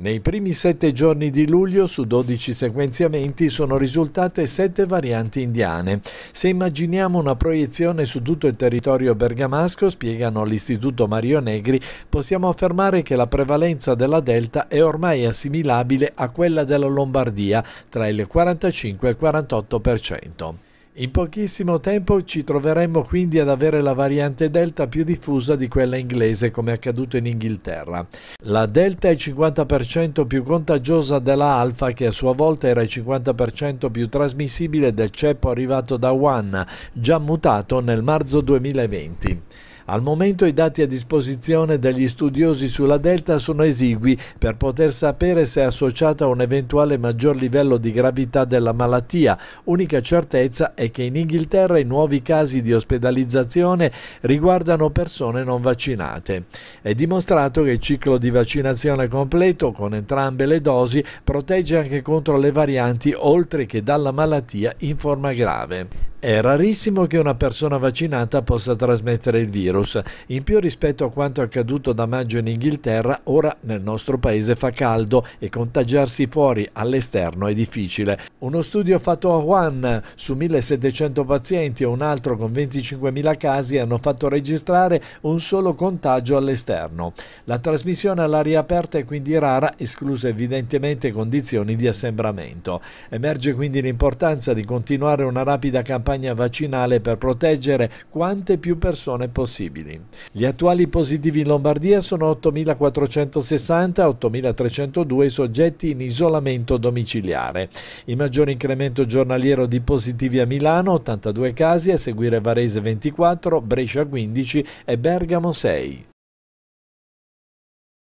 Nei primi sette giorni di luglio su 12 sequenziamenti sono risultate sette varianti indiane. Se immaginiamo una proiezione su tutto il territorio bergamasco, spiegano l'Istituto Mario Negri, possiamo affermare che la prevalenza della delta è ormai assimilabile a quella della Lombardia, tra il 45 e il 48%. In pochissimo tempo ci troveremmo quindi ad avere la variante Delta più diffusa di quella inglese come accaduto in Inghilterra. La Delta è il 50% più contagiosa della Alfa che a sua volta era il 50% più trasmissibile del ceppo arrivato da Wuhan, già mutato nel marzo 2020. Al momento i dati a disposizione degli studiosi sulla Delta sono esigui per poter sapere se è associata a un eventuale maggior livello di gravità della malattia. Unica certezza è che in Inghilterra i nuovi casi di ospedalizzazione riguardano persone non vaccinate. È dimostrato che il ciclo di vaccinazione completo con entrambe le dosi protegge anche contro le varianti oltre che dalla malattia in forma grave. È rarissimo che una persona vaccinata possa trasmettere il virus. In più rispetto a quanto accaduto da maggio in Inghilterra, ora nel nostro paese fa caldo e contagiarsi fuori all'esterno è difficile. Uno studio fatto a Wuhan su 1700 pazienti e un altro con 25.000 casi hanno fatto registrare un solo contagio all'esterno. La trasmissione all'aria aperta è quindi rara, escluse evidentemente condizioni di assembramento. Emerge quindi l'importanza di continuare una rapida campagna campagna vaccinale per proteggere quante più persone possibili. Gli attuali positivi in Lombardia sono 8.460, 8.302 soggetti in isolamento domiciliare. Il maggior incremento giornaliero di positivi a Milano, 82 casi, a seguire Varese 24, Brescia 15 e Bergamo 6.